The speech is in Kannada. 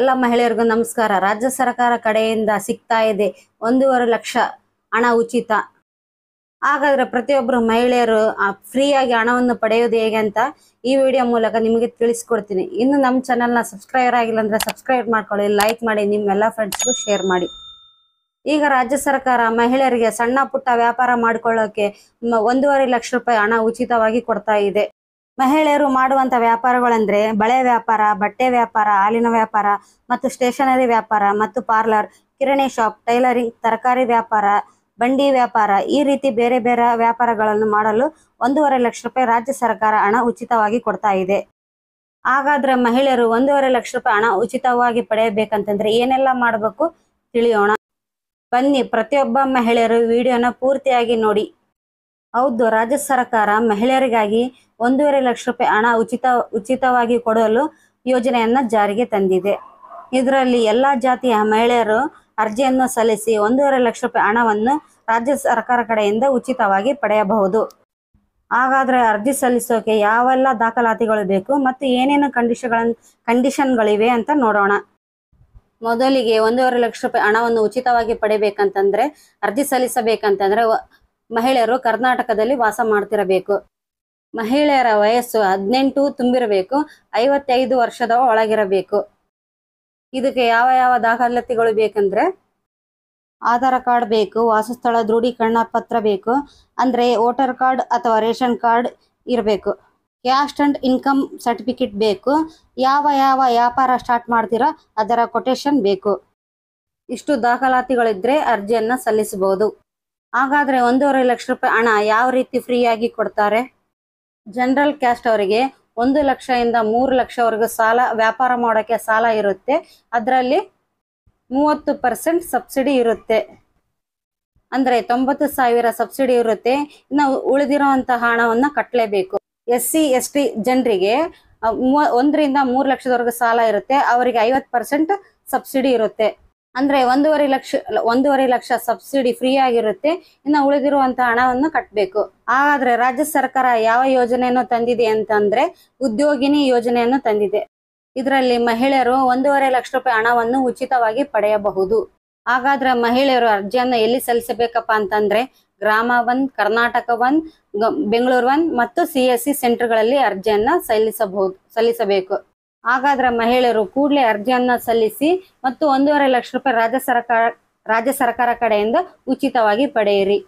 ಎಲ್ಲ ಮಹಿಳೆಯರಿಗೂ ನಮಸ್ಕಾರ ರಾಜ್ಯ ಸರ್ಕಾರ ಕಡೆಯಿಂದ ಸಿಗ್ತಾ ಇದೆ ಒಂದೂವರೆ ಲಕ್ಷ ಹಣ ಉಚಿತ ಹಾಗಾದ್ರೆ ಪ್ರತಿಯೊಬ್ಬರು ಮಹಿಳೆಯರು ಫ್ರೀಯಾಗಿ ಹಣವನ್ನು ಪಡೆಯೋದು ಹೇಗೆ ಅಂತ ಈ ವಿಡಿಯೋ ಮೂಲಕ ನಿಮಗೆ ತಿಳಿಸ್ಕೊಡ್ತೀನಿ ಇನ್ನು ನಮ್ಮ ಚಾನೆಲ್ನ ಸಬ್ಸ್ಕ್ರೈಬರ್ ಆಗಿಲ್ಲ ಅಂದ್ರೆ ಸಬ್ಸ್ಕ್ರೈಬ್ ಮಾಡ್ಕೊಳ್ಳಿ ಲೈಕ್ ಮಾಡಿ ನಿಮ್ಮೆಲ್ಲ ಫ್ರೆಂಡ್ಸ್ಗೂ ಶೇರ್ ಮಾಡಿ ಈಗ ರಾಜ್ಯ ಸರ್ಕಾರ ಮಹಿಳೆಯರಿಗೆ ಸಣ್ಣ ಪುಟ್ಟ ವ್ಯಾಪಾರ ಮಾಡ್ಕೊಳ್ಳೋಕೆ ಒಂದೂವರೆ ಲಕ್ಷ ರೂಪಾಯಿ ಹಣ ಉಚಿತವಾಗಿ ಕೊಡ್ತಾ ಇದೆ ಮಹಿಳೆಯರು ಮಾಡುವಂತ ವ್ಯಾಪಾರಗಳಂದ್ರೆ ಬಳೆ ವ್ಯಾಪಾರ ಬಟ್ಟೆ ವ್ಯಾಪಾರ ಹಾಲಿನ ವ್ಯಾಪಾರ ಮತ್ತು ಸ್ಟೇಷನರಿ ವ್ಯಾಪಾರ ಮತ್ತು ಪಾರ್ಲರ್ ಕಿರಣಿ ಶಾಪ್ ಟೈಲರಿಂಗ್ ತರಕಾರಿ ವ್ಯಾಪಾರ ಬಂಡಿ ವ್ಯಾಪಾರ ಈ ರೀತಿ ಬೇರೆ ಬೇರೆ ವ್ಯಾಪಾರಗಳನ್ನು ಮಾಡಲು ಒಂದೂವರೆ ಲಕ್ಷ ರೂಪಾಯಿ ರಾಜ್ಯ ಸರ್ಕಾರ ಹಣ ಉಚಿತವಾಗಿ ಕೊಡ್ತಾ ಇದೆ ಹಾಗಾದ್ರೆ ಮಹಿಳೆಯರು ಒಂದೂವರೆ ಲಕ್ಷ ರೂಪಾಯಿ ಹಣ ಉಚಿತವಾಗಿ ಪಡೆಯಬೇಕಂತಂದ್ರೆ ಏನೆಲ್ಲ ಮಾಡಬೇಕು ತಿಳಿಯೋಣ ಬನ್ನಿ ಪ್ರತಿಯೊಬ್ಬ ಮಹಿಳೆಯರು ವಿಡಿಯೋನ ಪೂರ್ತಿಯಾಗಿ ನೋಡಿ ಹೌದು ರಾಜ್ಯ ಸರ್ಕಾರ ಮಹಿಳೆಯರಿಗಾಗಿ ಒಂದೂವರೆ ಲಕ್ಷ ರೂಪಾಯಿ ಹಣ ಉಚಿತ ಉಚಿತವಾಗಿ ಕೊಡಲು ಯೋಜನೆಯನ್ನ ಜಾರಿಗೆ ತಂದಿದೆ ಇದರಲ್ಲಿ ಎಲ್ಲಾ ಜಾತಿಯ ಮಹಿಳೆಯರು ಅರ್ಜಿಯನ್ನು ಸಲ್ಲಿಸಿ ಒಂದೂವರೆ ಲಕ್ಷ ರೂಪಾಯಿ ಹಣವನ್ನು ರಾಜ್ಯ ಸರ್ಕಾರ ಕಡೆಯಿಂದ ಉಚಿತವಾಗಿ ಪಡೆಯಬಹುದು ಹಾಗಾದ್ರೆ ಅರ್ಜಿ ಸಲ್ಲಿಸೋಕೆ ಯಾವೆಲ್ಲ ದಾಖಲಾತಿಗಳು ಬೇಕು ಮತ್ತು ಏನೇನು ಕಂಡೀಷನ್ ಕಂಡೀಷನ್ಗಳಿವೆ ಅಂತ ನೋಡೋಣ ಮೊದಲಿಗೆ ಒಂದೂವರೆ ಲಕ್ಷ ರೂಪಾಯಿ ಹಣವನ್ನು ಉಚಿತವಾಗಿ ಪಡೆಯಬೇಕಂತಂದ್ರೆ ಅರ್ಜಿ ಸಲ್ಲಿಸಬೇಕಂತಂದ್ರೆ ಮಹಿಳೆಯರು ಕರ್ನಾಟಕದಲ್ಲಿ ವಾಸ ಮಾಡ್ತಿರಬೇಕು ಮಹಿಳೆಯರ ವಯಸ್ಸು ಹದಿನೆಂಟು ತುಂಬಿರಬೇಕು ಐವತ್ತೈದು ವರ್ಷದ ಒಳಗಿರಬೇಕು ಇದಕ್ಕೆ ಯಾವ ಯಾವ ದಾಖಲಾತಿಗಳು ಬೇಕಂದ್ರೆ ಆಧಾರ್ ಕಾರ್ಡ್ ಬೇಕು ವಾಸಸ್ಥಳ ದೃಢೀಕರಣ ಪತ್ರ ಬೇಕು ಅಂದ್ರೆ ವೋಟರ್ ಕಾರ್ಡ್ ಅಥವಾ ರೇಷನ್ ಕಾರ್ಡ್ ಇರಬೇಕು ಕ್ಯಾಸ್ಟ್ ಅಂಡ್ ಇನ್ಕಮ್ ಸರ್ಟಿಫಿಕೇಟ್ ಬೇಕು ಯಾವ ಯಾವ ವ್ಯಾಪಾರ ಸ್ಟಾರ್ಟ್ ಮಾಡ್ತೀರೋ ಅದರ ಕೊಟೇಶನ್ ಬೇಕು ಇಷ್ಟು ದಾಖಲಾತಿಗಳಿದ್ರೆ ಅರ್ಜಿಯನ್ನು ಸಲ್ಲಿಸಬಹುದು ಹಾಗಾದ್ರೆ ಒಂದೂವರೆ ಲಕ್ಷ ರೂಪಾಯಿ ಹಣ ಯಾವ ರೀತಿ ಫ್ರೀ ಆಗಿ ಕೊಡ್ತಾರೆ ಜನರಲ್ ಕ್ಯಾಸ್ಟ್ ಅವರಿಗೆ ಒಂದು ಲಕ್ಷ ಇಂದ ಮೂರು ಲಕ್ಷವರೆಗೂ ಸಾಲ ವ್ಯಾಪಾರ ಮಾಡೋಕ್ಕೆ ಸಾಲ ಇರುತ್ತೆ ಅದರಲ್ಲಿ ಮೂವತ್ತು ಪರ್ಸೆಂಟ್ ಸಬ್ಸಿಡಿ ಇರುತ್ತೆ ಅಂದರೆ ತೊಂಬತ್ತು ಸಾವಿರ ಸಬ್ಸಿಡಿ ಇರುತ್ತೆ ಇನ್ನು ಉಳಿದಿರುವಂತಹ ಹಣವನ್ನು ಕಟ್ಟಲೇಬೇಕು ಎಸ್ ಸಿ ಎಸ್ ಟಿ ಜನರಿಗೆ ಮೂವ ಒಂದರಿಂದ ಮೂರು ಲಕ್ಷದವರೆಗೂ ಸಾಲ ಇರುತ್ತೆ ಅವರಿಗೆ ಐವತ್ತು ಪರ್ಸೆಂಟ್ ಸಬ್ಸಿಡಿ ಇರುತ್ತೆ ಅಂದ್ರೆ ಒಂದೂವರೆ ಲಕ್ಷ ಒಂದೂವರೆ ಲಕ್ಷ ಸಬ್ಸಿಡಿ ಫ್ರೀ ಆಗಿರುತ್ತೆ ಇನ್ನು ಉಳಿದಿರುವಂತಹ ಹಣವನ್ನು ಕಟ್ಟಬೇಕು ಹಾಗಾದ್ರೆ ರಾಜ್ಯ ಸರ್ಕಾರ ಯಾವ ಯೋಜನೆಯನ್ನು ತಂದಿದೆ ಅಂತಂದ್ರೆ ಉದ್ಯೋಗಿನಿ ಯೋಜನೆಯನ್ನು ತಂದಿದೆ ಇದರಲ್ಲಿ ಮಹಿಳೆಯರು ಒಂದೂವರೆ ಲಕ್ಷ ರೂಪಾಯಿ ಹಣವನ್ನು ಉಚಿತವಾಗಿ ಪಡೆಯಬಹುದು ಹಾಗಾದ್ರೆ ಮಹಿಳೆಯರು ಅರ್ಜಿಯನ್ನು ಎಲ್ಲಿ ಸಲ್ಲಿಸಬೇಕಪ್ಪ ಅಂತಂದ್ರೆ Grama one Karnataka one Bengaluru one ಮತ್ತು ಸಿ ಎಸ್ ಸಿ ಸೆಂಟರ್ಗಳಲ್ಲಿ ಅರ್ಜಿಯನ್ನು ಸಲ್ಲಿಸಬಹುದು ಸಲ್ಲಿಸಬೇಕು ಹಾಗಾದ್ರೆ ಮಹಿಳೆಯರು ಕೂಡಲೇ ಅರ್ಜಿಯನ್ನ ಸಲ್ಲಿಸಿ ಮತ್ತು ಒಂದೂವರೆ ಲಕ್ಷ ರೂಪಾಯಿ ರಾಜ್ಯ ಸರ್ಕಾರ ರಾಜ್ಯ ಸರ್ಕಾರ ಕಡೆಯಿಂದ ಉಚಿತವಾಗಿ ಪಡೆಯಿರಿ